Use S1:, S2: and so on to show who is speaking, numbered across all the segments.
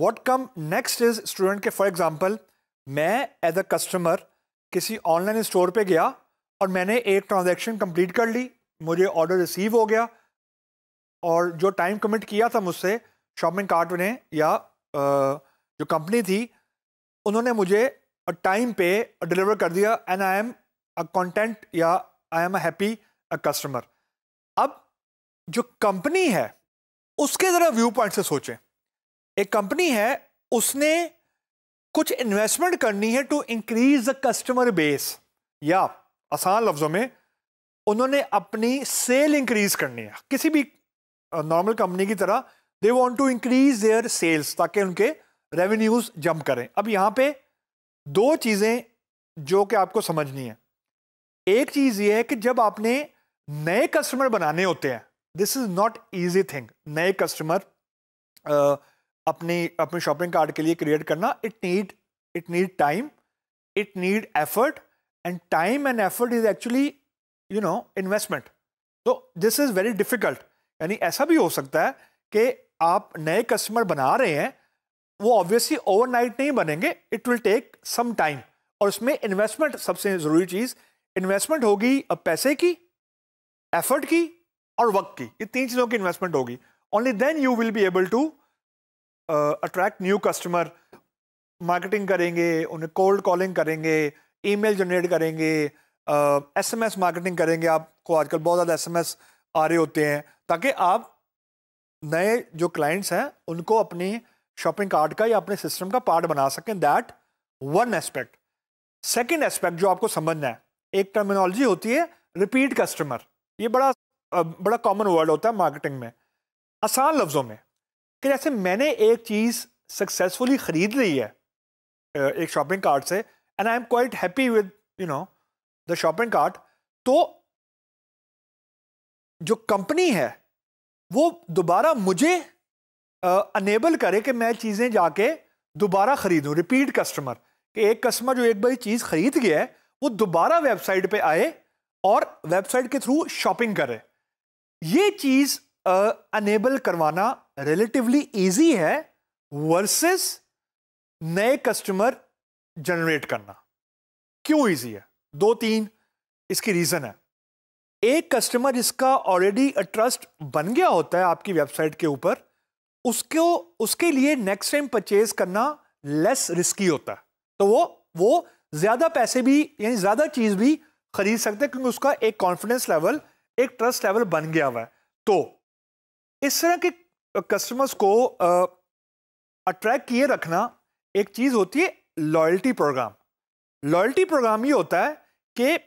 S1: what come next is student के for example मैं as a customer किसी online store पे गया और मैंने एक ट्रांजेक्शन कंप्लीट कर ली मुझे ऑर्डर रिसीव हो गया और जो टाइम कमिट किया था मुझसे शॉपिंग कार्ट ने या जो कंपनी थी उन्होंने मुझे टाइम पे डिलीवर कर दिया and I am a content या I am a happy a customer अब जो कंपनी है उसके ज़रा व्यू पॉइंट से सोचें एक कंपनी है उसने कुछ इन्वेस्टमेंट करनी है to increase the customer base या आसान लफ्जों में उन्होंने अपनी सेल इंक्रीज करनी है किसी भी नॉर्मल कंपनी की तरह they want to increase their sales ताकि उनके रेवेन्यूज जंप करें अब यहां पे दो चीज़ें जो कि आपको समझनी है एक चीज़ ये है कि जब आपने नए कस्टमर बनाने होते हैं this is not easy thing नए कस्टमर अपनी अपने शॉपिंग कार्ड के लिए क्रिएट करना it need it need time it need effort and time and effort is actually you know investment तो दिस इज़ वेरी डिफिकल्ट यानी ऐसा भी हो सकता है कि आप नए कस्टमर बना रहे हैं वो ऑब्वियसली ओवरनाइट नहीं बनेंगे it will take some time और उसमें इन्वेस्टमेंट सबसे ज़रूरी चीज़ इन्वेस्टमेंट होगी अब पैसे की एफर्ट की और वक्त की ये तीन चीज़ों की इन्वेस्टमेंट होगी only then you will be able to attract new customer marketing करेंगे उन्हें कोल्ड कॉलिंग करेंगे ईमेल जनरेट करेंगे एसएमएस uh, मार्केटिंग करेंगे आपको आजकल बहुत ज़्यादा एसएमएस आ रहे होते हैं ताकि आप नए जो क्लाइंट्स हैं उनको अपनी शॉपिंग कार्ट का या अपने सिस्टम का पार्ट बना सकें that one aspect second aspect जो आपको समझना है एक टर्मिनोलॉजी होती है रिपीट कस्टमर ये बड़ा uh, बड़ा कॉमन वर्ड होता है मार्केटिंग में आसान लफ्ज़ों में कि जैसे मैंने एक चीज़ सक्सेसफुली ख़रीद ली है एक शॉपिंग कार्ट से and I am quite happy with you know the shopping cart तो जो कंपनी है वो दोबारा मुझे अनेबल करे कि मैं चीज़ें जाके दोबारा ख़रीदूँ रिपीट कस्टमर कि एक कस्टमर जो एक बार चीज़ ख़रीद गया है वो दोबारा वेबसाइट पे आए और वेबसाइट के थ्रू शॉपिंग करे ये चीज़ अनेबल करवाना रिलेटिवली इजी है वर्सेस नए कस्टमर जनरेट करना क्यों इजी है दो तीन इसकी रीज़न है एक कस्टमर जिसका ऑलरेडी ट्रस्ट बन गया होता है आपकी वेबसाइट के ऊपर उसको उसके लिए नेक्स्ट टाइम परचेज करना लेस रिस्की होता है तो वो वो ज़्यादा पैसे भी यानी ज़्यादा चीज़ भी खरीद सकते हैं क्योंकि उसका एक कॉन्फिडेंस लेवल एक ट्रस्ट लेवल बन गया हुआ है तो इस तरह के कस्टमर्स तो को अट्रैक्ट किए रखना एक चीज़ होती है लॉयल्टी प्रोग्राम लॉयल्टी प्रोग्राम ये होता है कि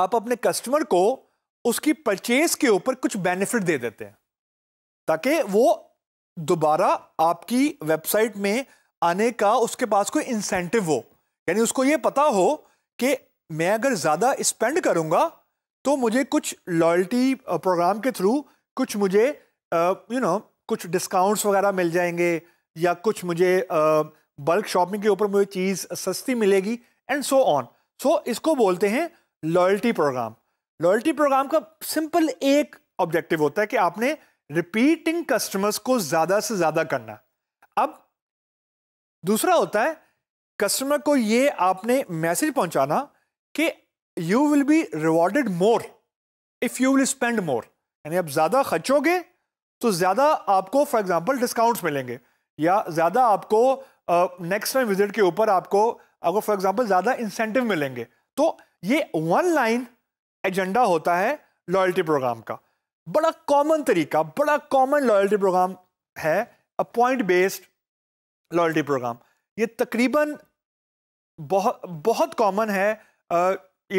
S1: आप अपने कस्टमर को उसकी परचेज के ऊपर कुछ बेनिफिट दे देते हैं ताकि वो दोबारा आपकी वेबसाइट में आने का उसके पास कोई इंसेंटिव हो यानी उसको ये पता हो कि मैं अगर ज़्यादा स्पेंड करूँगा तो मुझे कुछ लॉयल्टी प्रोग्राम के थ्रू कुछ मुझे यू नो कुछ डिस्काउंट्स वगैरह मिल जाएंगे या कुछ मुझे बल्क शॉपिंग के ऊपर मुझे चीज़ सस्ती मिलेगी एंड सो ऑन सो इसको बोलते हैं लॉयल्टी प्रोग्राम लॉयल्टी प्रोग्राम का सिंपल एक ऑब्जेक्टिव होता है कि आपने रिपीटिंग कस्टमर्स को ज़्यादा से ज़्यादा करना अब दूसरा होता है कस्टमर को ये आपने मैसेज पहुंचाना कि you will be rewarded more if you will spend more यानी आप ज़्यादा खर्चोगे तो ज़्यादा आपको फॉर एग्जाम्पल डिस्काउंट्स मिलेंगे या ज़्यादा आपको नेक्स्ट टाइम विजिट के ऊपर आपको आपको फॉर एग्जाम्पल ज़्यादा इंसेंटिव मिलेंगे तो ये वन लाइन एजेंडा होता है लॉयल्टी प्रोग्राम का बड़ा कॉमन तरीका बड़ा कॉमन लॉयल्टी प्रोग्राम है a point based loyalty programme ये तकरीबन बहुत बहुत कॉमन है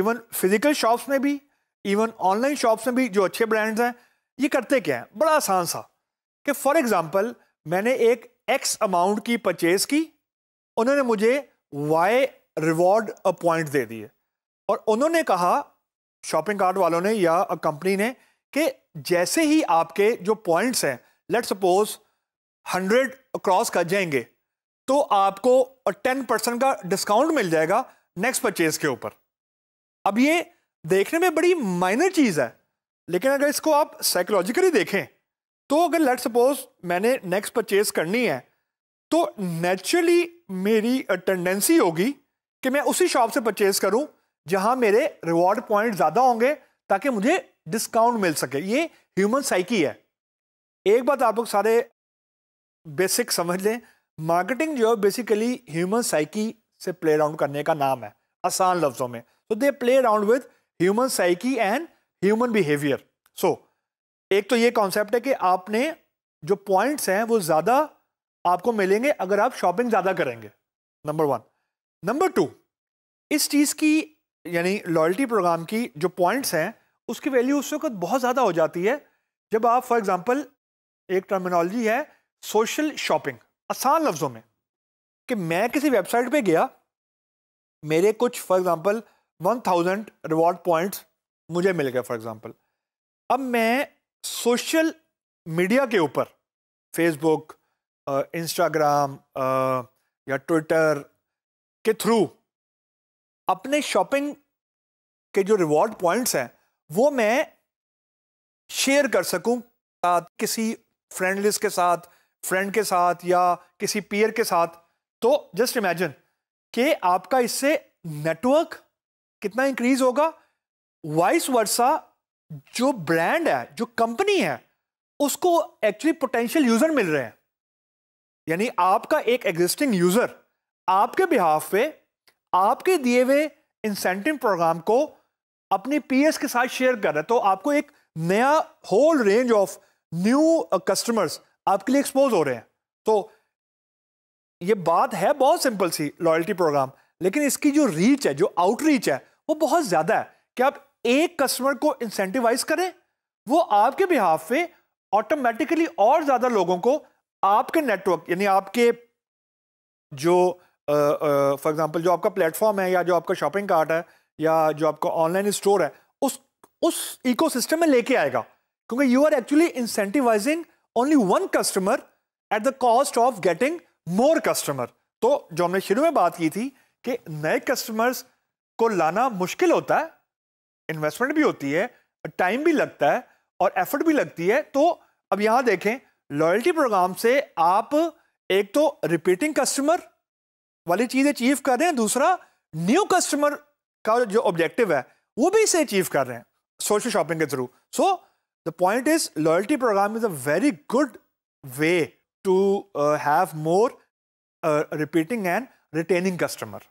S1: इवन फिज़िकल शॉप्स में भी इवन ऑनलाइन शॉप्स में भी जो अच्छे ब्रांड्स हैं ये करते क्या है बड़ा आसान सा कि फॉर एग्जांपल मैंने एक एक्स अमाउंट की परचेज की उन्होंने मुझे वाई रिवॉर्ड पॉइंट दे दिए और उन्होंने कहा शॉपिंग कार्ट वालों ने या कंपनी ने कि जैसे ही आपके जो पॉइंट्स हैं लेट सपोज हंड्रेड क्रॉस कर जाएंगे तो आपको टेन परसेंट का डिस्काउंट मिल जाएगा नेक्स्ट परचेज के ऊपर अब ये देखने में बड़ी माइनर चीज़ है लेकिन अगर इसको आप साइकोलॉजिकली देखें तो अगर लेट सपोज मैंने नेक्स्ट परचेज करनी है तो नेचुरली मेरी टेंडेंसी होगी कि मैं उसी शॉप से परचेज करूं जहां मेरे रिवॉर्ड पॉइंट ज़्यादा होंगे ताकि मुझे डिस्काउंट मिल सके ये ह्यूमन साइकी है एक बात आप लोग सारे बेसिक समझ लें मार्केटिंग जो है बेसिकली ह्यूमन साइकी से प्ले राउंड करने का नाम है आसान लफ्ज़ों में तो they play round with human psyche and human behaviour so एक तो ये कॉन्सेप्ट है कि आपने जो पॉइंट्स हैं वो ज़्यादा आपको मिलेंगे अगर आप शॉपिंग ज़्यादा करेंगे नंबर वन नंबर टू इस चीज़ की यानी लॉयल्टी प्रोग्राम की जो पॉइंट्स हैं उसकी वैल्यू उस वक्त बहुत ज़्यादा हो जाती है जब आप फॉर एग्ज़ाम्पल एक टर्मिनोलॉजी है सोशल शॉपिंग आसान लफ्ज़ों में कि मैं किसी वेबसाइट पे गया मेरे कुछ for example one thousand reward points मुझे मिल गया फॉर एग्जांपल अब मैं सोशल मीडिया के ऊपर फेसबुक इंस्टाग्राम या ट्विटर के थ्रू अपने शॉपिंग के जो रिवॉर्ड पॉइंट्स हैं वो मैं शेयर कर सकूं किसी फ्रेंड लिस्ट के साथ फ्रेंड के साथ या किसी पीयर के साथ तो जस्ट इमेजिन कि आपका इससे नेटवर्क कितना इंक्रीज होगा वाइस वर्सा जो ब्रांड है जो कंपनी है उसको एक्चुअली पोटेंशियल यूजर मिल रहे हैं यानी आपका एक एग्जिस्टिंग यूजर आपके बिहाफ पे आपके दिए हुए इंसेंटिव प्रोग्राम को अपनी पीएस के साथ शेयर कर रहा है तो आपको एक नया whole range of new customers आपके लिए एक्सपोज हो रहे हैं तो ये बात है बहुत सिंपल सी लॉयल्टी प्रोग्राम लेकिन इसकी जो रीच है जो आउटरीच है वो बहुत ज़्यादा है कि आप एक कस्टमर को इंसेंटिवाइज करें वो आपके बिहाफ पे ऑटोमेटिकली और ज़्यादा लोगों को आपके नेटवर्क यानी आपके जो फॉर एग्जांपल जो आपका प्लेटफॉर्म है या जो आपका शॉपिंग कार्ट है या जो आपका ऑनलाइन स्टोर है उस उस इकोसिस्टम में लेके आएगा क्योंकि you are actually incentivising only one customer at the cost of getting more customer तो जो हमने शुरू में बात की थी कि नए कस्टमर्स को लाना मुश्किल होता है इन्वेस्टमेंट भी होती है टाइम भी लगता है और एफर्ट भी लगती है तो अब यहाँ देखें लॉयल्टी प्रोग्राम से आप एक तो रिपीटिंग कस्टमर वाली चीज़ अचीव कर रहे हैं दूसरा न्यू कस्टमर का जो ऑब्जेक्टिव है वो भी इसे अचीव कर रहे हैं सोशल शॉपिंग के through so the point is loyalty programme is a very good way to have more repeating and retaining customer